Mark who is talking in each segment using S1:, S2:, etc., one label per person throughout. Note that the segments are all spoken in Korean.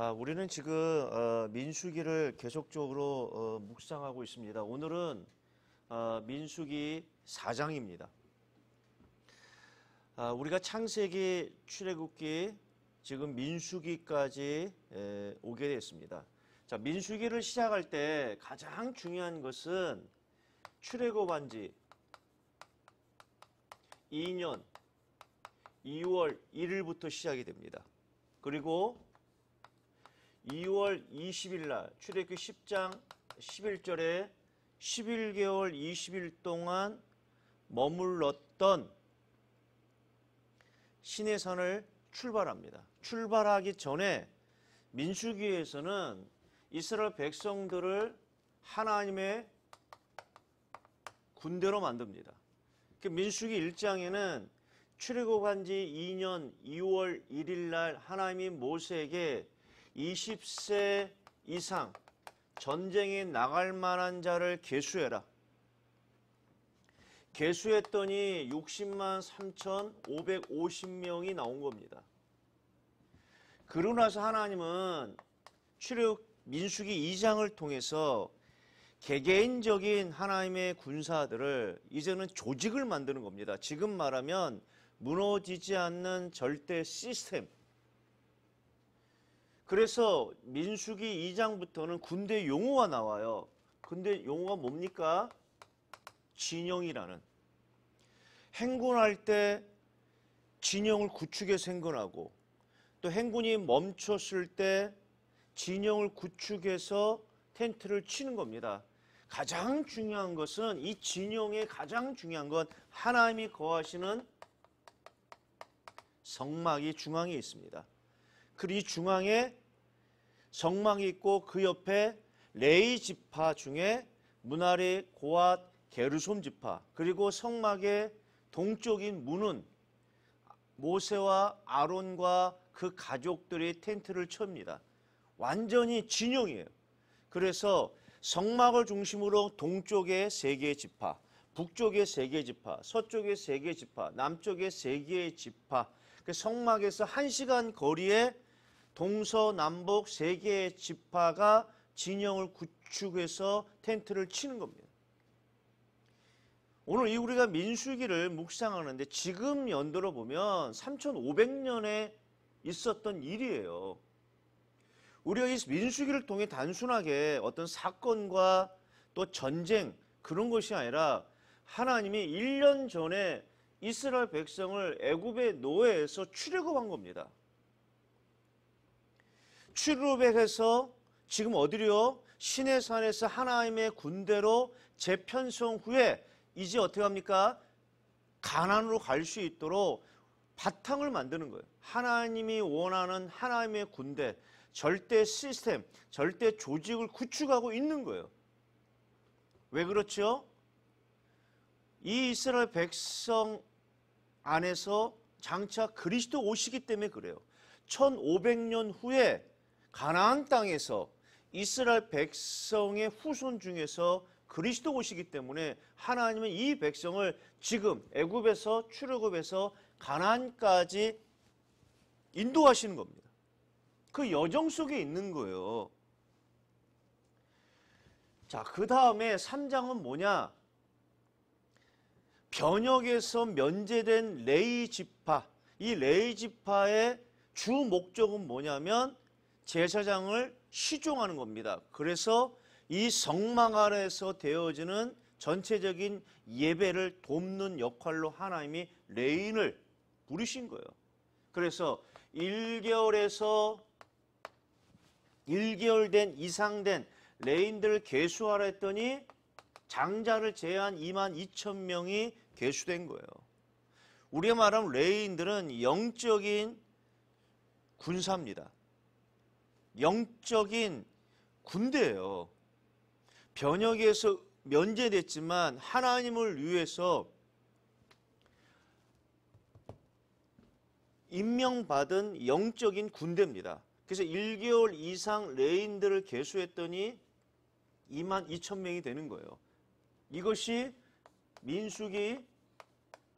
S1: 아, 우리는 지금 어, 민수기를 계속적으로 어, 묵상하고 있습니다. 오늘은 어, 민수기 4장입니다. 아, 우리가 창세기, 출애굽기, 지금 민수기까지 에, 오게 됐습니다. 자, 민수기를 시작할 때 가장 중요한 것은 출애굽한 지 2년 2월 1일부터 시작이 됩니다. 그리고 2월 20일 날 출애굽기 10장 11절에 11개월 20일 동안 머물렀던 신의 산을 출발합니다. 출발하기 전에 민수기에서는 이스라엘 백성들을 하나님의 군대로 만듭니다. 그 민수기 1장에는 출애굽한 지 2년 2월 1일 날 하나님이 모세에게 20세 이상 전쟁에 나갈 만한 자를 계수해라. 계수했더니 60만 3,550명이 나온 겁니다. 그러고 나서 하나님은 출애굽 민수기 2장을 통해서 개개인적인 하나님의 군사들을 이제는 조직을 만드는 겁니다. 지금 말하면 무너지지 않는 절대 시스템, 그래서 민수기 2장부터는 군대 용어가 나와요. 근데 용어가 뭡니까? 진영이라는. 행군할 때 진영을 구축해서 행군하고 또 행군이 멈췄을 때 진영을 구축해서 텐트를 치는 겁니다. 가장 중요한 것은 이 진영의 가장 중요한 건 하나님이 거하시는 성막이 중앙에 있습니다. 그리 중앙에 성망이 있고 그 옆에 레이 지파 중에 문아래 고앗, 게르솜 지파 그리고 성막의 동쪽인 문은 모세와 아론과 그 가족들의 텐트를 칩니다. 완전히 진영이에요. 그래서 성막을 중심으로 동쪽에 세 개의 지파, 북쪽에 세 개의 지파, 서쪽에 세 개의 지파, 남쪽에 세 개의 지파. 그 성막에서 한 시간 거리에 동서남북 세 개의 지파가 진영을 구축해서 텐트를 치는 겁니다. 오늘 이 우리가 민수기를 묵상하는데 지금 연도로 보면 3500년에 있었던 일이에요. 우리가 이 민수기를 통해 단순하게 어떤 사건과 또 전쟁 그런 것이 아니라 하나님이 1년 전에 이스라엘 백성을 애굽의 노예에서 출애굽한 겁니다. 출루백에서 지금 어디로요? 시내산에서 하나님의 군대로 재편성 후에 이제 어떻게 합니까? 가난으로 갈 수 있도록 바탕을 만드는 거예요. 하나님이 원하는 하나님의 군대, 절대 시스템, 절대 조직을 구축하고 있는 거예요. 왜 그렇죠? 이 이스라엘 백성 안에서 장차 그리스도 오시기 때문에 그래요. 1500년 후에 가나안 땅에서 이스라엘 백성의 후손 중에서 그리스도오시기 때문에 하나님은 이 백성을 지금 애굽에서 출애굽에서 가나안까지 인도하시는 겁니다. 그 여정 속에 있는 거예요. 자, 그 다음에 3장은 뭐냐? 변역에서 면제된 레이 지파. 이 레이 지파의 주 목적은 뭐냐면 제사장을 시종하는 겁니다. 그래서 이 성막 래에서 되어지는 전체적인 예배를 돕는 역할로 하나님이 레인을 부르신 거예요. 그래서 1개월에서 1개월 된 이상 된 레인들을 개수하라 했더니 장자를 제한 2만 2천 명이 개수된 거예요. 우리가 말하면 레인들은 영적인 군사입니다. 영적인 군대예요. 변역에서 면제됐지만 하나님을 위해서 임명받은 영적인 군대입니다. 그래서 1개월 이상 레인들을 개수했더니 2만 2천 명이 되는 거예요. 이것이 민수기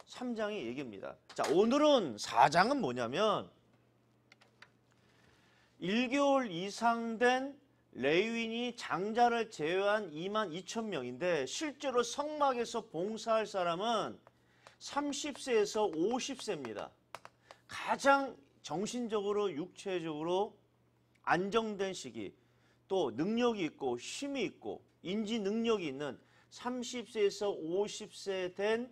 S1: 3장의 얘기입니다. 자, 오늘은 4장은 뭐냐면 1개월 이상 된 레위인이 장자를 제외한 2만 2천 명인데 실제로 성막에서 봉사할 사람은 30세에서 50세입니다. 가장 정신적으로 육체적으로 안정된 시기 또 능력이 있고 힘이 있고 인지 능력이 있는 30세에서 50세 된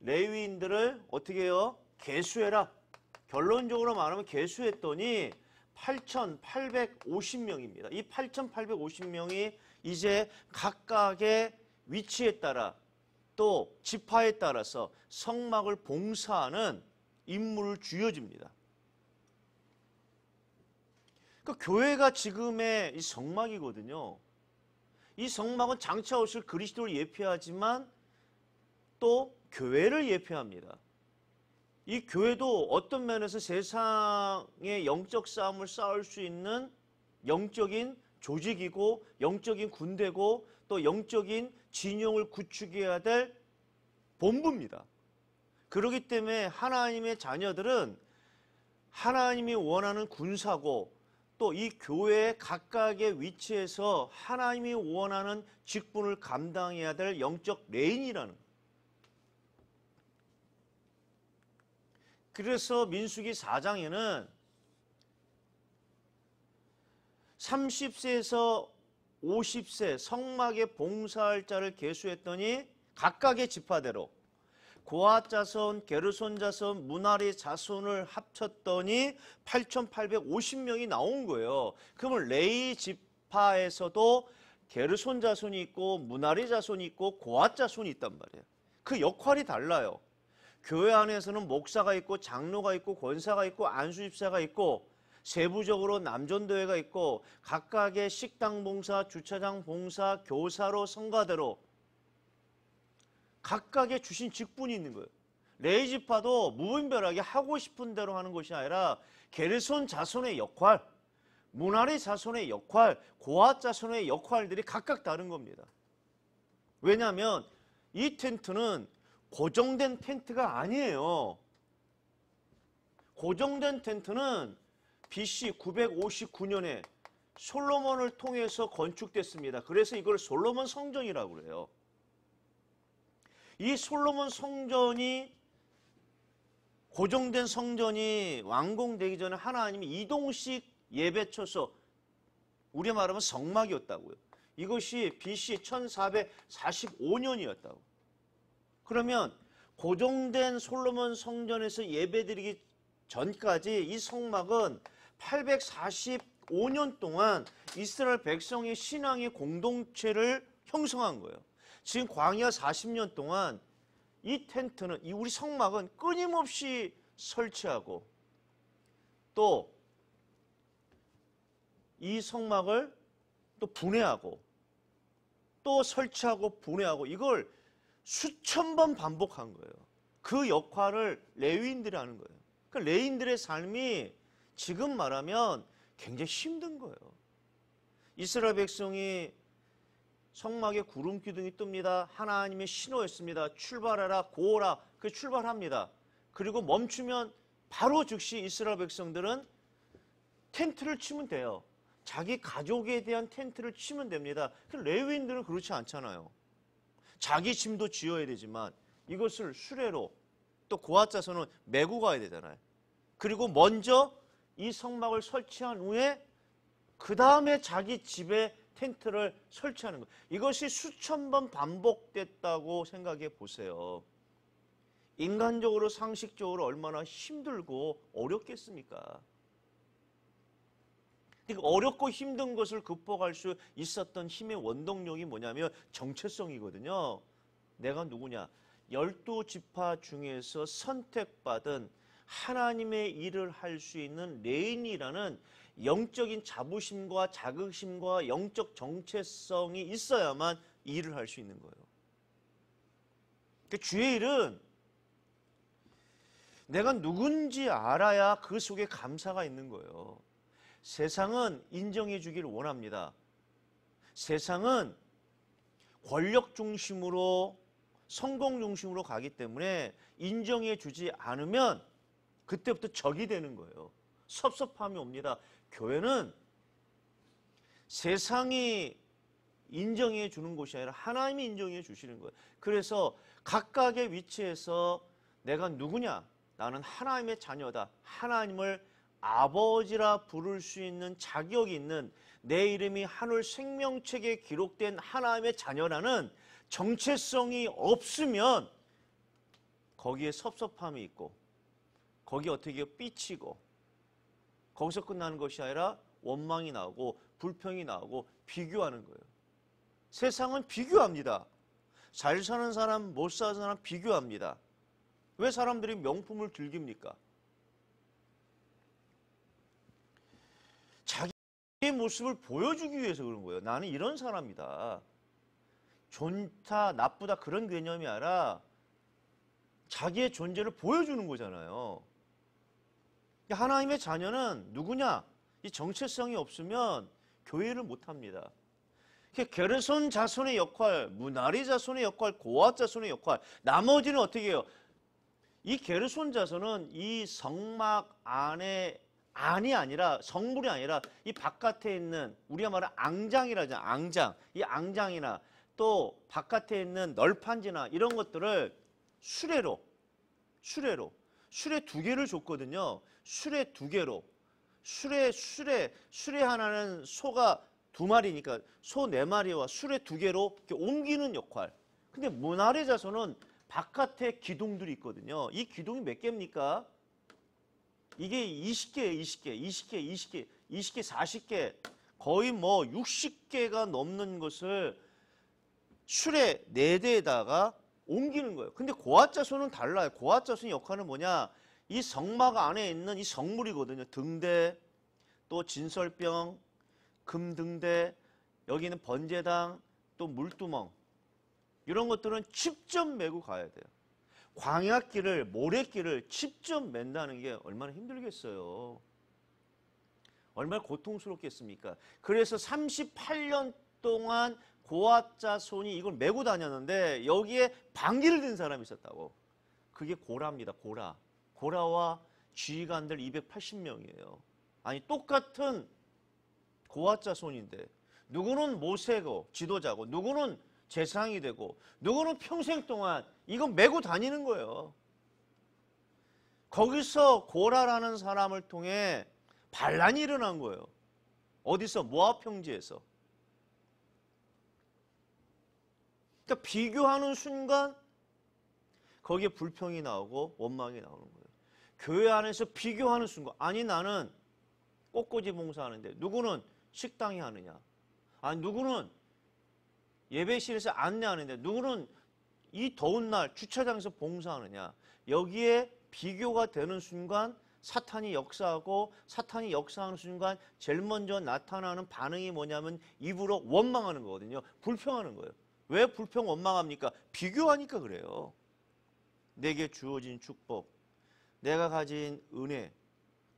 S1: 레위인들을 어떻게 해요? 개수해라. 결론적으로 말하면 개수했더니 8,850명입니다. 이 8,850명이 이제 각각의 위치에 따라 또 지파에 따라서 성막을 봉사하는 임무를 주어집니다. 그 교회가 지금의 이 성막이거든요. 이 성막은 장차 오실 그리스도를 예표하지만 또 교회를 예표합니다. 이 교회도 어떤 면에서 세상의 영적 싸움을 싸울 수 있는 영적인 조직이고 영적인 군대고 또 영적인 진영을 구축해야 될 본부입니다. 그러기 때문에 하나님의 자녀들은 하나님이 원하는 군사고 또 이교회 각각의 위치에서 하나님이 원하는 직분을 감당해야 될 영적 레인이라는 그래서 민수기 4장에는 30세에서 50세 성막의 봉사할 자를 계수했더니 각각의 지파대로 고아 자손, 게르손 자손, 문아리 자손을 합쳤더니 8,850명이 나온 거예요. 그러면 레이 지파에서도 게르손 자손이 있고 문아리 자손이 있고 고아 자손이 있단 말이에요. 그 역할이 달라요. 교회 안에서는 목사가 있고 장로가 있고 권사가 있고 안수집사가 있고 세부적으로 남전도회가 있고 각각의 식당 봉사, 주차장 봉사, 교사로 성가대로 각각의 주신 직분이 있는 거예요. 레이지파도 무분별하게 하고 싶은 대로 하는 것이 아니라 게르손 자손의 역할, 문화리 자손의 역할, 고아 자손의 역할들이 각각 다른 겁니다. 왜냐하면 이 텐트는 고정된 텐트가 아니에요. 고정된 텐트는 BC 959년에 솔로몬을 통해서 건축됐습니다. 그래서 이걸 솔로몬 성전이라고 그래요. 이 솔로몬 성전이 고정된 성전이 완공되기 전에 하나님이 이동식 예배처서 우리 말하면 성막이었다고요. 이것이 BC 1445년이었다고. 그러면 고정된 솔로몬 성전에서 예배드리기 전까지 이 성막은 845년 동안 이스라엘 백성의 신앙의 공동체를 형성한 거예요. 지금 광야 40년 동안 이 텐트는 이 우리 성막은 끊임없이 설치하고 또 이 성막을 또 분해하고 또 설치하고 분해하고 이걸 수천 번 반복한 거예요. 그 역할을 레위인들이 하는 거예요. 그러니까 레인들의 삶이 지금 말하면 굉장히 힘든 거예요. 이스라엘 백성이 성막에 구름 기둥이 뜹니다. 하나님의 신호였습니다. 출발하라, 고오라. 그 출발합니다. 그리고 멈추면 바로 즉시 이스라엘 백성들은 텐트를 치면 돼요. 자기 가족에 대한 텐트를 치면 됩니다. 그 레위인들은 그렇지 않잖아요. 자기심도 지어야 되지만 이것을 수레로 또 고아자서는 메고 가야 되잖아요. 그리고 먼저 이 성막을 설치한 후에 그 다음에 자기 집에 텐트를 설치하는 것. 이것이 수천 번 반복됐다고 생각해 보세요. 인간적으로 상식적으로 얼마나 힘들고 어렵겠습니까? 어렵고 힘든 것을 극복할 수 있었던 힘의 원동력이 뭐냐면 정체성이거든요. 내가 누구냐? 열두 지파 중에서 선택받은 하나님의 일을 할 수 있는 레인이라는 영적인 자부심과 자극심과 영적 정체성이 있어야만 일을 할 수 있는 거예요. 그러니까 주의 일은 내가 누군지 알아야 그 속에 감사가 있는 거예요. 세상은 인정해 주기를 원합니다. 세상은 권력 중심으로 성공 중심으로 가기 때문에 인정해 주지 않으면 그때부터 적이 되는 거예요. 섭섭함이 옵니다. 교회는 세상이 인정해 주는 곳이 아니라 하나님이 인정해 주시는 거예요. 그래서 각각의 위치에서 내가 누구냐? 나는 하나님의 자녀다. 하나님을 아버지라 부를 수 있는 자격이 있는 내 이름이 하늘 생명책에 기록된 하나님의 자녀라는 정체성이 없으면 거기에 섭섭함이 있고 거기 어떻게 삐치고 거기서 끝나는 것이 아니라 원망이 나오고 불평이 나오고 비교하는 거예요. 세상은 비교합니다. 잘 사는 사람, 못 사는 사람 비교합니다. 왜 사람들이 명품을 즐깁니까? 이 모습을 보여주기 위해서 그런 거예요. 나는 이런 사람이다. 좋다, 나쁘다 그런 개념이 아니라 자기의 존재를 보여주는 거잖아요. 그러니까 하나님의 자녀는 누구냐? 이 정체성이 없으면 교회를 못합니다. 그러니까 게르손 자손의 역할, 무나리 자손의 역할, 고아 자손의 역할, 나머지는 어떻게 해요? 이 게르손 자손은 이 성막 안에 안이 아니라 성물이 아니라 이 바깥에 있는 우리가 말하는 앙장이라잖아 앙장 이 앙장이나 또 바깥에 있는 널판지나 이런 것들을 수레로 수레로 수레 두 개를 줬거든요 수레 두 개로 수레 수레 수레 하나는 소가 두 마리니까 소 네 마리와 수레 두 개로 옮기는 역할 근데 문 아래 자서는 바깥에 기둥들이 있거든요 이 기둥이 몇 개입니까? 이게 20개, 20개, 20개, 20개, 20개, 40개 거의 뭐 60개가 넘는 것을 출에 4대에다가 옮기는 거예요. 근데 고압자수는 달라요. 고압자수의 역할은 뭐냐? 이 성막 안에 있는 이 성물이거든요. 등대, 또 진설병, 금등대, 여기는 번제당, 또 물두멍 이런 것들은 직접 메고 가야 돼요. 광약길을 모래길을 직접 맨다는 게 얼마나 힘들겠어요. 얼마나 고통스럽겠습니까? 그래서 38년 동안 고아자손이 이걸 메고 다녔는데 여기에 방귀를 든 사람이 있었다고. 그게 고라입니다. 고라. 고라와 지휘관들 280명이에요. 아니 똑같은 고아자손인데 누구는 모세고 지도자고 누구는 재상이 되고 누구는 평생 동안 이건 메고 다니는 거예요. 거기서 고라라는 사람을 통해 반란이 일어난 거예요. 어디서 모압 평지에서. 그러니까 비교하는 순간 거기에 불평이 나오고 원망이 나오는 거예요. 교회 안에서 비교하는 순간 아니 나는 꽃꽂이 봉사하는데 누구는 식당이 하느냐? 아니 누구는 예배실에서 안내하는데 누구는 이 더운 날 주차장에서 봉사하느냐. 여기에 비교가 되는 순간 사탄이 역사하고 사탄이 역사하는 순간 제일 먼저 나타나는 반응이 뭐냐면 입으로 원망하는 거거든요. 불평하는 거예요. 왜 불평 원망합니까? 비교하니까 그래요. 내게 주어진 축복, 내가 가진 은혜,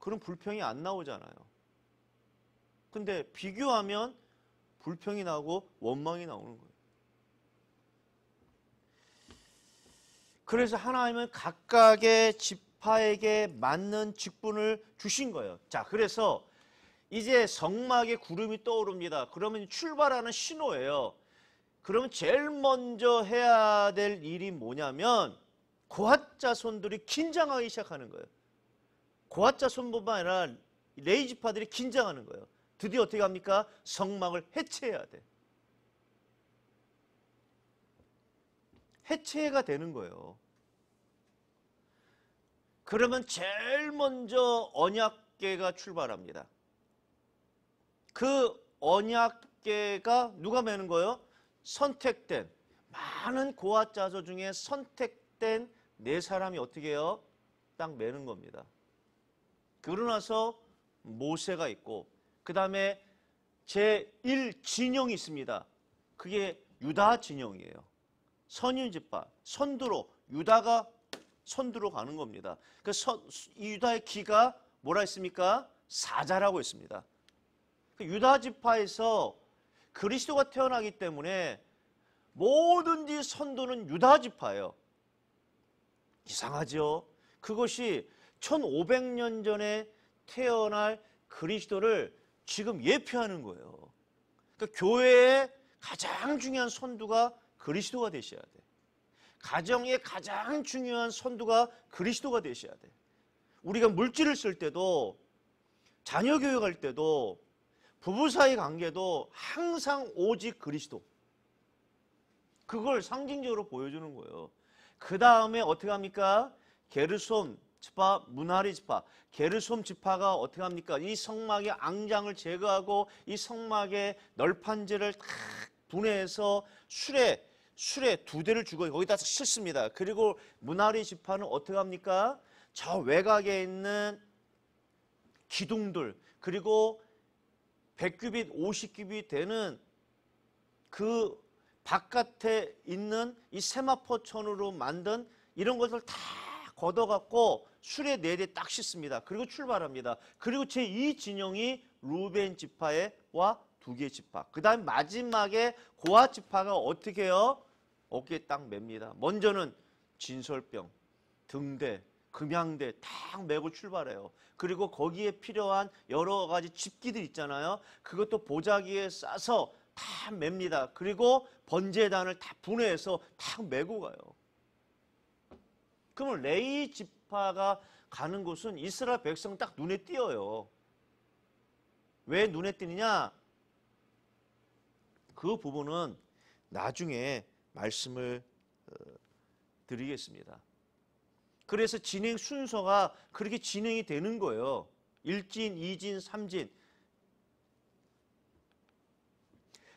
S1: 그런 불평이 안 나오잖아요. 근데 비교하면 불평이 나고 원망이 나오는 거예요. 그래서 하나님은 각각의 지파에게 맞는 직분을 주신 거예요. 자, 그래서 이제 성막에 구름이 떠오릅니다. 그러면 출발하는 신호예요. 그러면 제일 먼저 해야 될 일이 뭐냐면 고핫 자손들이 긴장하기 시작하는 거예요. 고핫 자손뿐만 아니라 레이지파들이 긴장하는 거예요. 드디어 어떻게 합니까? 성막을 해체해야 돼. 해체가 되는 거예요. 그러면 제일 먼저 언약계가 출발합니다. 그 언약계가 누가 매는 거예요? 선택된 많은 고아짜조 중에 선택된 네 사람이 어떻게 해요? 딱 매는 겁니다. 그러 나서 모세가 있고 그 다음에 제1진영이 있습니다. 그게 유다 진영이에요. 선윤집파, 선두로 유다가 선두로 가는 겁니다. 그 선, 유다의 기가 뭐라 했습니까? 사자라고 했습니다. 그 유다 지파에서 그리스도가 태어나기 때문에 뭐든지 선두는 유다 지파예요. 이상하죠? 그것이 1500년 전에 태어날 그리스도를 지금 예표하는 거예요. 그러니까 교회의 가장 중요한 선두가 그리스도가 되셔야 돼. 가정의 가장 중요한 선두가 그리스도가 되셔야 돼. 우리가 물질을 쓸 때도 자녀 교육할 때도 부부 사이 관계도 항상 오직 그리스도. 그걸 상징적으로 보여주는 거예요. 그 다음에 어떻게 합니까? 게르손, 지파, 문하리 지파, 게르솜 지파가 어떻게 합니까? 이 성막의 앙장을 제거하고 이 성막의 널판지를 탁 분해해서 술에 술에 두 대를 주고 거기다 싣습니다. 그리고 문하리 지파는 어떻게 합니까? 저 외곽에 있는 기둥들 그리고 100규빗, 50규빗 되는 그 바깥에 있는 이 세마포천으로 만든 이런 것을 다 걷어갖고 술에 네대 딱 씻습니다. 그리고 출발합니다. 그리고 제 2진영이 루벤 지파와 에두개 지파. 그 다음 마지막에 고아 지파가 어떻게 해요? 어깨에 딱 맵니다. 먼저는 진설병, 등대, 금양대 딱 메고 출발해요. 그리고 거기에 필요한 여러 가지 집기들 있잖아요. 그것도 보자기에 싸서 다 맵니다. 그리고 번제단을 다 분해해서 다 메고 가요. 그러면 레이 집 전파가 가는 곳은 이스라엘 백성 딱 눈에 띄어요. 왜 눈에 띄느냐? 그 부분은 나중에 말씀을 어, 드리겠습니다. 그래서 진행 순서가 그렇게 진행이 되는 거예요. 1진, 2진, 3진.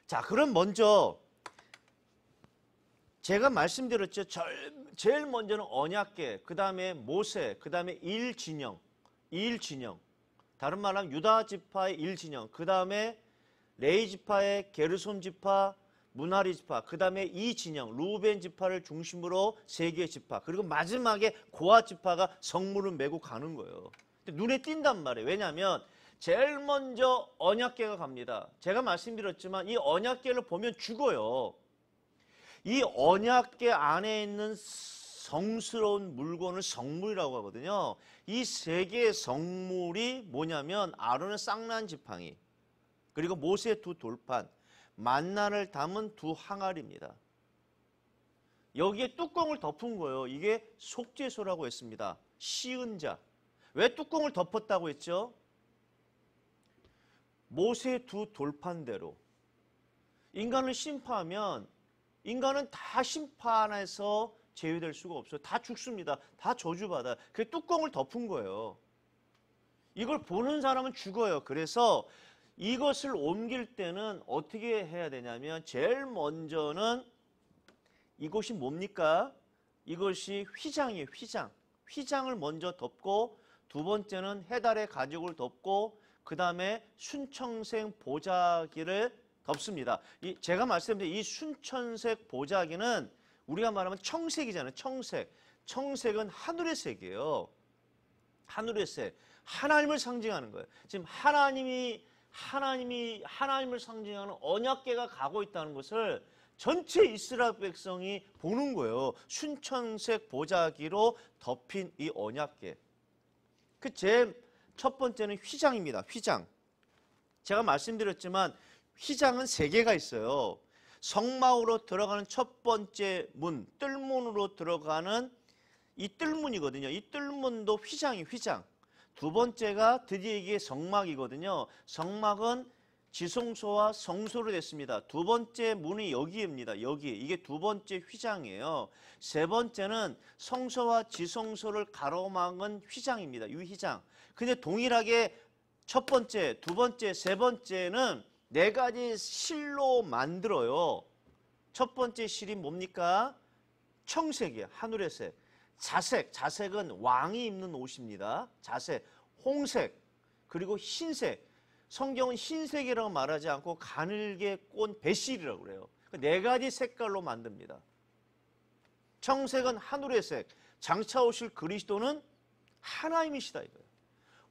S1: 자, 그럼 먼저 제가 말씀드렸죠. 절 제일 먼저는 언약계, 그 다음에 모세, 그 다음에 일진영, 일진영. 다른 말로 하면 유다 지파의 일진영, 그 다음에 레이 지파의 게르솜 지파, 문하리 지파, 그 다음에 이 진영, 루벤 지파를 중심으로 세 개의 지파, 그리고 마지막에 고아 지파가 성물을 메고 가는 거예요. 근데 눈에 띈단 말이에요. 왜냐하면 제일 먼저 언약계가 갑니다. 제가 말씀드렸지만 이 언약계를 보면 죽어요. 이 언약계 안에 있는 성스러운 물건을 성물이라고 하거든요. 이 세 개의 성물이 뭐냐면 아론의 쌍난 지팡이 그리고 모세의 두 돌판 만난을 담은 두 항아리입니다. 여기에 뚜껑을 덮은 거예요. 이게 속죄소라고 했습니다. 시은 자. 왜 뚜껑을 덮었다고 했죠? 모세의 두 돌판대로 인간을 심판하면 인간은 다 심판에서 제외될 수가 없어요. 다 죽습니다. 다 저주받아. 그 뚜껑을 덮은 거예요. 이걸 보는 사람은 죽어요. 그래서 이것을 옮길 때는 어떻게 해야 되냐면 제일 먼저는 이것이 뭡니까? 이것이 휘장이에요. 휘장. 휘장을 먼저 덮고 두 번째는 해달의 가죽을 덮고 그 다음에 순청생 보자기를 덥습니다. 이 제가 말씀드린 이 순천색 보자기는 우리가 말하면 청색이잖아요. 청색. 청색은 하늘의 색이에요. 하늘의 색. 하나님을 상징하는 거예요. 지금 하나님이 하나님이 하나님을 상징하는 언약계가 가고 있다는 것을 전체 이스라엘 백성이 보는 거예요. 순천색 보자기로 덮인 이 언약계. 그제첫 번째는 휘장입니다. 휘장. 제가 말씀드렸지만 휘장은 세 개가 있어요. 성마으로 들어가는 첫 번째 문, 뜰문으로 들어가는 이 뜰문이거든요. 이 뜰문도 휘장이 휘장. 두 번째가 드디어 이게 성막이거든요. 성막은 지성소와 성소로 됐습니다. 두 번째 문이 여기입니다. 여기. 이게 두 번째 휘장이에요. 세 번째는 성소와 지성소를 가로막은 휘장입니다. 유휘장. 근데 동일하게 첫 번째, 두 번째, 세 번째는 네 가지 실로 만들어요. 첫 번째 실이 뭡니까? 청색이에요. 하늘의 색. 자색, 자색은 왕이 입는 옷입니다. 자색, 홍색, 그리고 흰색. 성경은 흰색이라고 말하지 않고 가늘게 꼰 배실이라고 그래요. 그러니까 네 가지 색깔로 만듭니다. 청색은 하늘의 색, 장차 오실 그리스도는 하나님이시다 이거예요.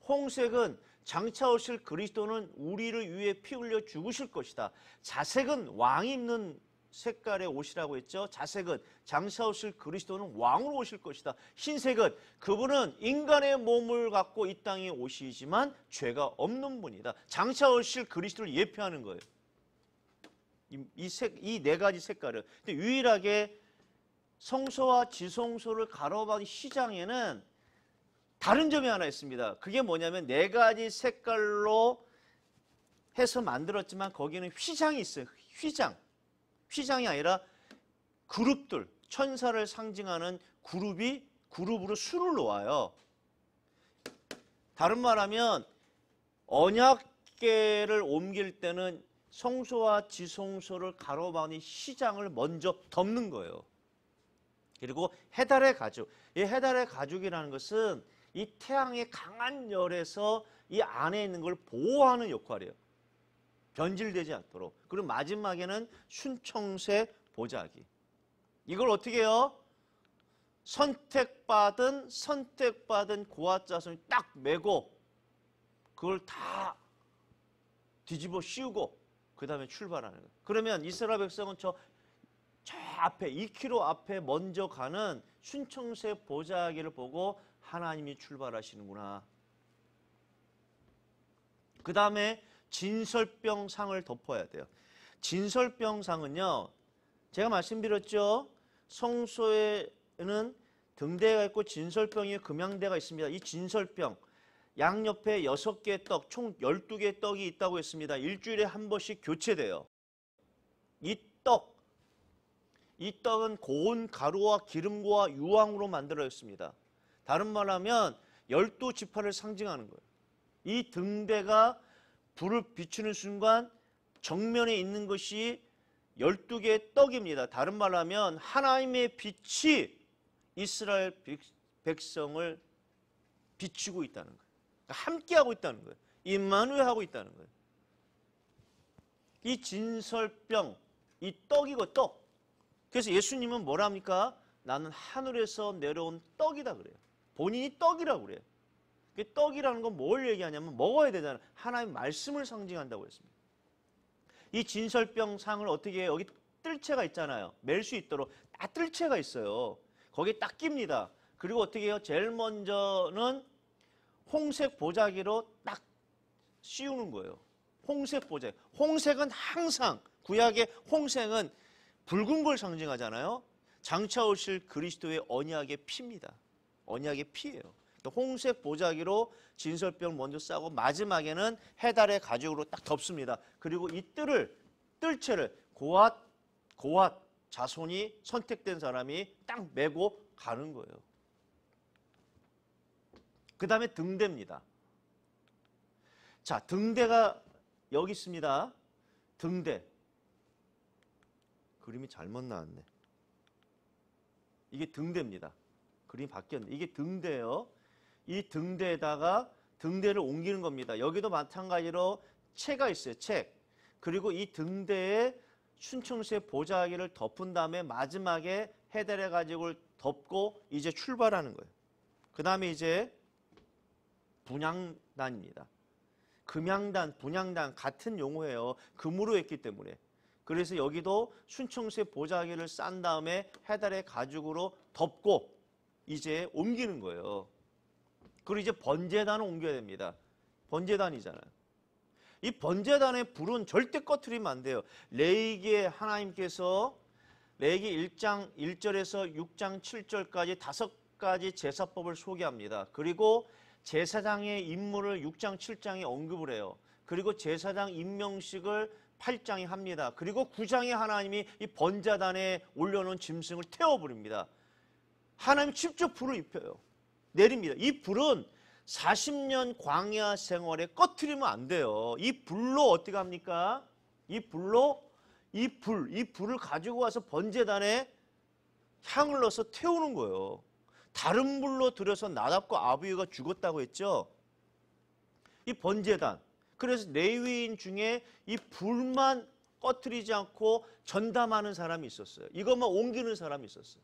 S1: 홍색은 장차 오실 그리스도는 우리를 위해 피 흘려 죽으실 것이다. 자색은 왕 입는 색깔의 옷이라고 했죠. 자색은 장차 오실 그리스도는 왕으로 오실 것이다. 흰색은 그분은 인간의 몸을 갖고 이 땅에 오시지만 죄가 없는 분이다. 장차 오실 그리스도를 예표하는 거예요. 이색이 네 가지 색깔은 근데 유일하게 성소와 지성소를 가로막은 시장에는 다른 점이 하나 있습니다. 그게 뭐냐면 네 가지 색깔로 해서 만들었지만 거기는 휘장이 있어요. 휘장. 휘장이 아니라 그룹들, 천사를 상징하는 그룹이 그룹으로 수를 놓아요. 다른 말하면 언약계를 옮길 때는 성소와 지성소를 가로막는 시장을 먼저 덮는 거예요. 그리고 해달의 가죽. 이 해달의 가죽이라는 것은 이 태양의 강한 열에서 이 안에 있는 걸 보호하는 역할이에요. 변질되지 않도록. 그리고 마지막에는 순청새 보자기. 이걸 어떻게 해요? 선택받은 선택받은 고아자손이 딱 메고 그걸 다 뒤집어 씌우고 그 다음에 출발하는 거예요. 그러면 이스라엘 백성은 저, 저 앞에 2km 앞에 먼저 가는 순청새 보자기를 보고 하나님이 출발하시는구나. 그 다음에 진설병상을 덮어야 돼요. 진설병상은요. 제가 말씀드렸죠. 성소에는 등대가 있고 진설병이 금양대가 있습니다. 이 진설병 양옆에 6개의 떡, 총 12개의 떡이 있다고 했습니다. 일주일에 한 번씩 교체돼요. 이 떡, 이 떡은 고운 가루와 기름과 유황으로 만들어졌습니다. 다른 말하면 열두 지파를 상징하는 거예요. 이 등대가 불을 비추는 순간 정면에 있는 것이 열두 개의 떡입니다. 다른 말 하면 하나님의 빛이 이스라엘 백성을 비추고 있다는 거예요. 그러니까 함께하고 있다는 거예요. 임마누하고 있다는 거예요. 이 진설병, 이 떡이고 떡. 그래서 예수님은 뭐랍니까? 나는 하늘에서 내려온 떡이다 그래요. 본인이 떡이라고 그래요. 그 떡이라는 건 뭘 얘기하냐면 먹어야 되잖아요. 하나님의 말씀을 상징한다고 했습니다. 이 진설병 상을 어떻게 해요? 여기 뜰채가 있잖아요. 멜 수 있도록 다 뜰채가 있어요. 거기에 딱 낍니다. 그리고 어떻게 해요? 제일 먼저는 홍색 보자기로 딱 씌우는 거예요. 홍색 보자기. 홍색은 항상 구약의 홍색은 붉은 걸 상징하잖아요. 장차 오실 그리스도의 언약의 피입니다. 언약의 피예요. 그러니까 홍색 보자기로 진설병 먼저 싸고 마지막에는 해달의 가죽으로 딱 덮습니다. 그리고 이 뜰을 뜰채를 고앗 고앗 자손이 선택된 사람이 딱 메고 가는 거예요. 그 다음에 등대입니다. 자, 등대가 여기 있습니다. 등대. 그림이 잘못 나왔네. 이게 등대입니다. 그림이 바뀌었네. 이게 등대예요. 이 등대에다가 등대를 옮기는 겁니다. 여기도 마찬가지로 채가 있어요. 책. 그리고 이 등대에 춘층수의 보자기를 덮은 다음에 마지막에 해달의가죽을 덮고 이제 출발하는 거예요. 그 다음에 이제 분양단입니다. 금양단, 분양단 같은 용어예요. 금으로 했기 때문에. 그래서 여기도 순청수의 보자기를 싼 다음에 해달의 가죽으로 덮고 이제 옮기는 거예요. 그리고 이제 번제단을 옮겨야 됩니다. 번제단이잖아요. 이 번제단의 불은 절대 꺼트리면 안 돼요. 레이기에 하나님께서 레이기 1장 1절에서 6장 7절까지 다섯 가지 제사법을 소개합니다. 그리고 제사장의 임무를 6장 7장에 언급을 해요. 그리고 제사장 임명식을 8장에 합니다. 그리고 9장에 하나님이 이 번제단에 올려놓은 짐승을 태워버립니다. 하나님 직접 불을 입혀요. 내립니다. 이 불은 40년 광야 생활에 꺼트리면 안 돼요. 이 불로 어떻게 합니까? 이 불로 이 불, 이 불을 가지고 와서 번제단에 향을 넣어서 태우는 거예요. 다른 불로 들여서 나답과 아부유가 죽었다고 했죠. 이 번제단. 그래서 레위인 중에 이 불만 꺼트리지 않고 전담하는 사람이 있었어요. 이것만 옮기는 사람이 있었어요.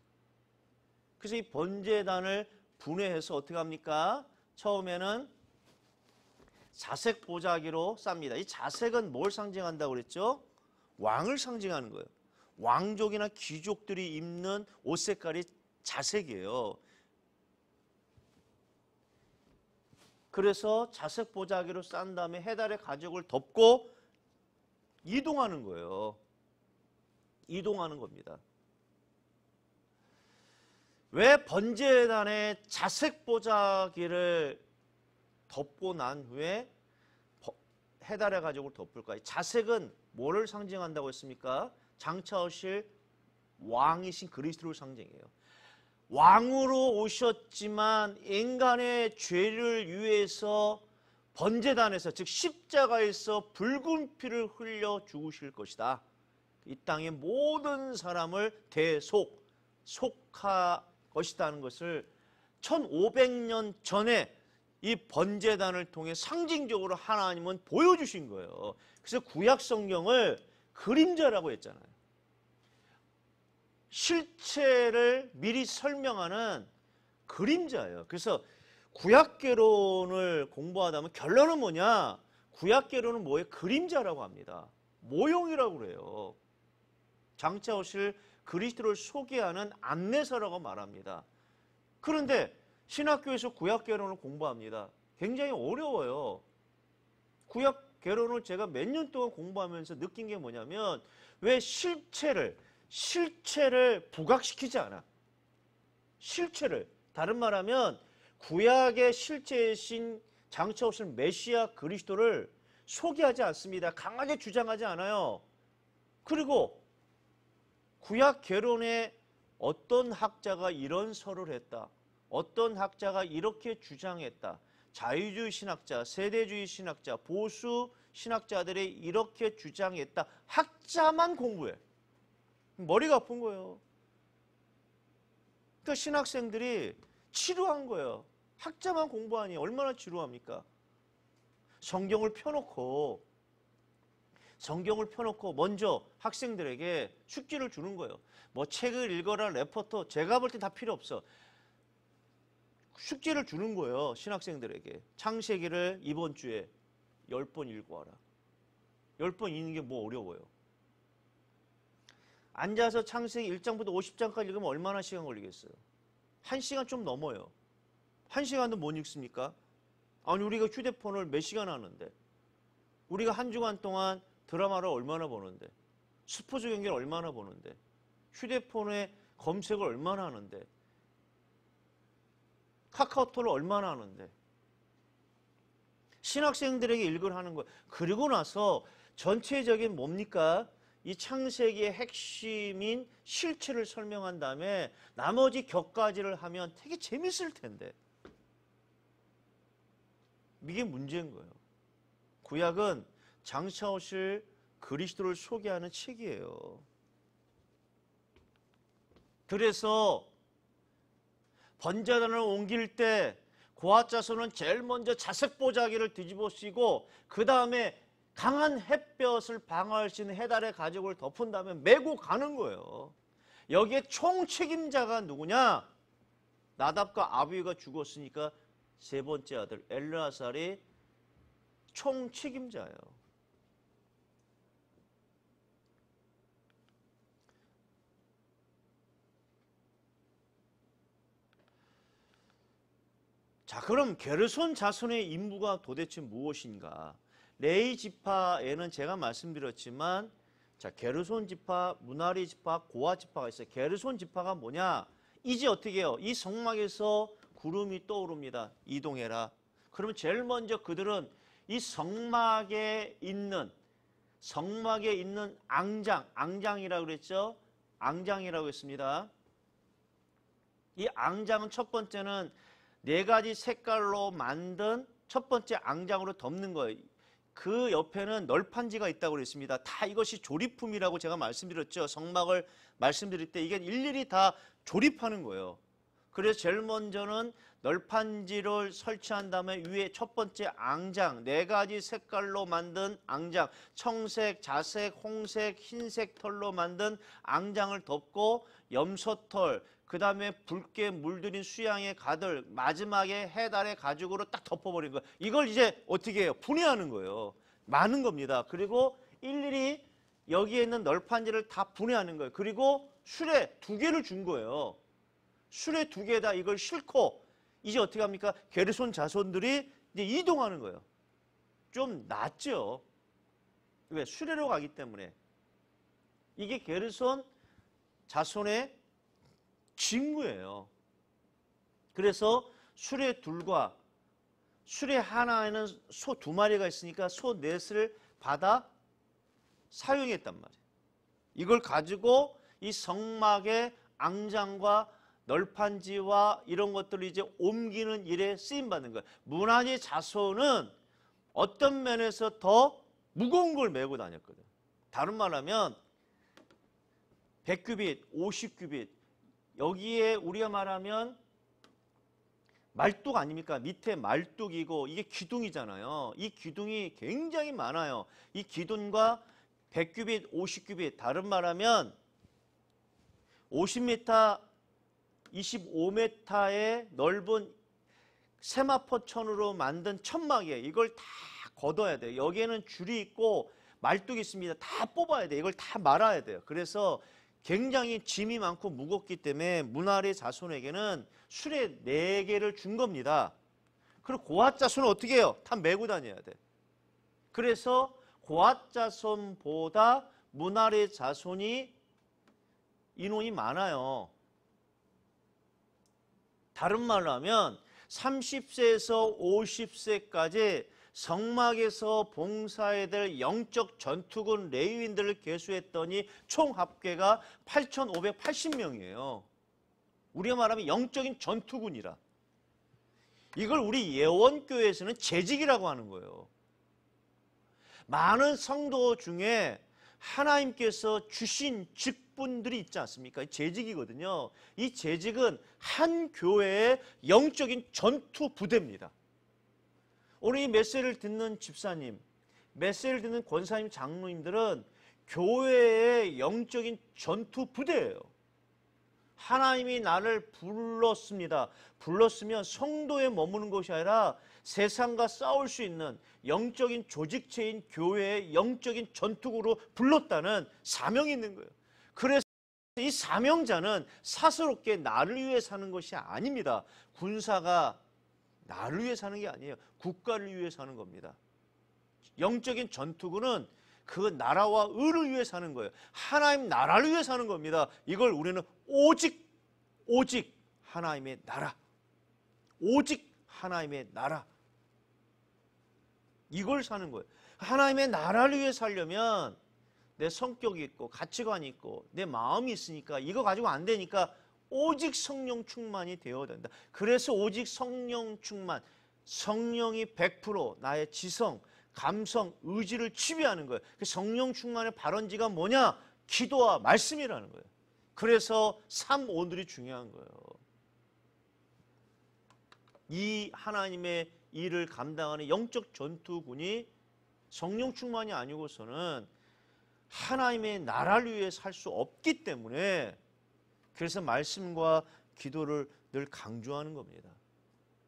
S1: 그래서 이 번제단을 분해해서 어떻게 합니까? 처음에는 자색 보자기로 쌉니다. 이 자색은 뭘 상징한다고 그랬죠? 왕을 상징하는 거예요. 왕족이나 귀족들이 입는 옷 색깔이 자색이에요. 그래서 자색 보자기로 싼 다음에 해달의 가죽을 덮고 이동하는 거예요. 이동하는 겁니다. 왜번제단의 자색 보자기를 덮고 난 후에 해달의가족을 덮을까요? 자색은 뭐를 상징한다고 했습니까? 장차 오실 왕이신 그리스도를 상징해요. 왕으로 오셨지만 인간의 죄를 위해서 번제단에서 즉 십자가에서 붉은 피를 흘려 죽으실 것이다. 이 땅의 모든 사람을 대속 속하 것이다는 것을 1500년 전에 이 번제단을 통해 상징적으로 하나님은 보여주신 거예요. 그래서 구약 성경을 그림자라고 했잖아요. 실체를 미리 설명하는 그림자예요. 그래서 구약개론을 공부하다면 결론은 뭐냐? 구약개론은 뭐예요 그림자라고 합니다. 모형이라고 그래요. 장차 오실 그리스도를 소개하는 안내서라고 말합니다. 그런데 신학교에서 구약 개론을 공부합니다. 굉장히 어려워요. 구약 개론을 제가 몇 년 동안 공부하면서 느낀 게 뭐냐면 왜 실체를 실체를 부각시키지 않아. 실체를 다른 말하면 구약의 실체이신 장차 오실 메시아 그리스도를 소개하지 않습니다. 강하게 주장하지 않아요. 그리고 구약 결혼에 어떤 학자가 이런 설을 했다. 어떤 학자가 이렇게 주장했다. 자유주의 신학자, 세대주의 신학자, 보수 신학자들이 이렇게 주장했다. 학자만 공부해. 머리가 아픈 거예요. 그러니까 신학생들이 치료한 거예요. 학자만 공부하니 얼마나 지루합니까? 성경을 펴놓고 전경을 펴놓고 먼저 학생들에게 숙제를 주는 거예요. 뭐 책을 읽어라, 레포터, 제가 볼땐다 필요 없어. 숙제를 주는 거예요. 신학생들에게. 창세기를 이번 주에 10번 읽어 와라. 10번 읽는 게 뭐 어려워요. 앉아서 창세기 1장부터 50장까지 읽으면 얼마나 시간 걸리겠어요? 1시간 좀 넘어요. 1시간도 못 읽습니까? 아니 우리가 휴대폰을 몇 시간 하는데 우리가 한 주간 동안 드라마를 얼마나 보는데 스포츠 경기를 얼마나 보는데 휴대폰에 검색을 얼마나 하는데 카카오톡을 얼마나 하는데 신학생들에게 읽을 하는 거예요. 그리고 나서 전체적인 뭡니까? 이 창세기의 핵심인 실체를 설명한 다음에 나머지 격가지를 하면 되게 재밌을 텐데. 이게 문제인 거예요. 구약은 장차 오실 그리스도를 소개하는 책이에요. 그래서 번제단을 옮길 때 고아자손은 제일 먼저 자색 보자기를 뒤집어 쓰고 그 다음에 강한 햇볕을 방어할 수 있는 해달의 가죽을 덮은 다음에 메고 가는 거예요. 여기에 총 책임자가 누구냐? 나답과 아비가 죽었으니까 세 번째 아들 엘르아살이 총 책임자예요. 자, 그럼 게르손 자손의 임무가 도대체 무엇인가? 레이 지파에는 제가 말씀드렸지만 자, 게르손 지파, 문나리 지파, 고아 지파가 있어요. 게르손 지파가 뭐냐? 이제 어떻게 해요? 이 성막에서 구름이 떠오릅니다. 이동해라. 그러면 제일 먼저 그들은 이 성막에 있는 성막에 있는 앙장, 앙장이라고 그랬죠? 앙장이라고 했습니다. 이 앙장은 첫 번째는 네 가지 색깔로 만든 첫 번째 앙장으로 덮는 거예요. 그 옆에는 널판지가 있다고 그랬습니다. 다 이것이 조립품이라고 제가 말씀드렸죠. 성막을 말씀드릴 때 이게 일일이 다 조립하는 거예요. 그래서 제일 먼저는 널판지를 설치한 다음에 위에 첫 번째 앙장, 네 가지 색깔로 만든 앙장, 청색, 자색, 홍색, 흰색 털로 만든 앙장을 덮고 염소털, 그 다음에 붉게 물들인 수양의 가들 마지막에 해달의 가죽으로 딱 덮어버린 거예요. 이걸 이제 어떻게 해요? 분해하는 거예요. 많은 겁니다. 그리고 일일이 여기에 있는 널판지를 다 분해하는 거예요. 그리고 술에 두 개를 준 거예요. 술에 두 개다 이걸 싣고 이제 어떻게 합니까? 게르손 자손들이 이제 이동하는 거예요. 좀 낫죠. 왜? 수레로 가기 때문에. 이게 게르손 자손의 직무예요. 그래서 술의 둘과 술의 하나에는 소 두 마리가 있으니까 소 넷을 받아 사용했단 말이에요. 이걸 가지고 이 성막의 앙장과 널판지와 이런 것들을 이제 옮기는 일에 쓰임받는 거예요. 무난히 자소는 어떤 면에서 더 무거운 걸 메고 다녔거든. 다른 말하면 100규빗, 50규빗, 여기에 우리가 말하면 말뚝 아닙니까? 밑에 말뚝이고 이게 기둥이잖아요. 이 기둥이 굉장히 많아요. 이 기둥과 100규빗, 50규빗 다른 말하면 50m, 25m의 넓은 세마포천으로 만든 천막이에요. 이걸 다 걷어야 돼요. 여기에는 줄이 있고 말뚝이 있습니다. 다 뽑아야 돼요. 이걸 다 말아야 돼요. 그래서 굉장히 짐이 많고 무겁기 때문에 문할의 자손에게는 술에 네 개를 준 겁니다. 그리고 고앗 자손은 어떻게 해요? 다 메고 다녀야 돼. 그래서 고앗 자손보다 문할의 자손이 인원이 많아요. 다른 말로 하면 30세에서 50세까지 성막에서 봉사해야 될 영적 전투군 레위인들을 계수했더니 총 합계가 8,580명이에요. 우리가 말하면 영적인 전투군이라. 이걸 우리 예원교회에서는 재직이라고 하는 거예요. 많은 성도 중에 하나님께서 주신 직분들이 있지 않습니까? 재직이거든요. 이 재직은 한 교회의 영적인 전투 부대입니다. 오늘 이 메시를 듣는 집사님, 메시를 듣는 권사님, 장로님들은 교회의 영적인 전투 부대예요. 하나님이 나를 불렀습니다. 불렀으면 성도에 머무는 것이 아니라 세상과 싸울 수 있는 영적인 조직체인 교회의 영적인 전투구로 불렀다는 사명이 있는 거예요. 그래서 이 사명자는 사스롭게 나를 위해 사는 것이 아닙니다. 군사가 나를 위해 사는 게 아니에요. 국가를 위해 사는 겁니다. 영적인 전투구는 그 나라와 을을 위해 사는 거예요. 하나님 나라를 위해 사는 겁니다. 이걸 우리는 오직 오직 하나님의 나라. 오직 하나님의 나라. 이걸 사는 거예요. 하나님의 나라를 위해 살려면 내 성격이 있고 가치관이 있고 내 마음이 있으니까 이거 가지고 안 되니까 오직 성령 충만이 되어야 된다. 그래서 오직 성령 충만, 성령이 100% 나의 지성, 감성, 의지를 지배하는 거예요. 그 성령 충만의 발원지가 뭐냐? 기도와 말씀이라는 거예요. 그래서 3, 오늘이 중요한 거예요. 이 하나님의 일을 감당하는 영적 전투군이 성령 충만이 아니고서는 하나님의 나라를 위해 살수 없기 때문에 그래서 말씀과 기도를 늘 강조하는 겁니다.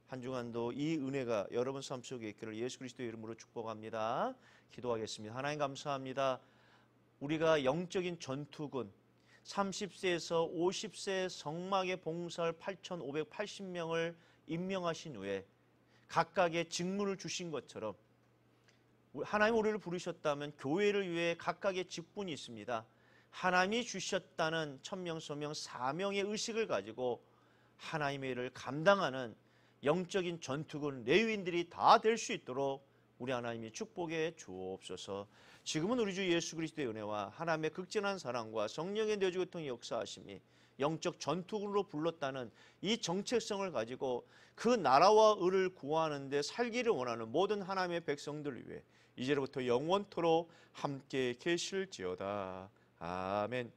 S1: 한 주간도 이 은혜가 여러분 삶 속에 있기를 예수 그리스도의 이름으로 축복합니다. 기도하겠습니다. 하나님 감사합니다. 우리가 영적인 전투군 30세에서 50세 성막의 봉사를 8,580명을 임명하신 후에 각각의 직무를 주신 것처럼 하나님 우리를 부르셨다면 교회를 위해 각각의 직분이 있습니다. 하나님이 주셨다는 천명, 소명, 사명의 의식을 가지고 하나님의 일을 감당하는 영적인 전투군 레위인들이 다 될 수 있도록 우리 하나님이 축복해 주옵소서. 지금은 우리 주 예수 그리스도의 은혜와 하나님의 극진한 사랑과 성령의 내주교통의 역사하심이 영적 전투군으로 불렀다는 이 정체성을 가지고 그 나라와 을을 구하는데 살기를 원하는 모든 하나님의 백성들 위해 이제로부터 영원토록 함께 계실지어다. 아멘.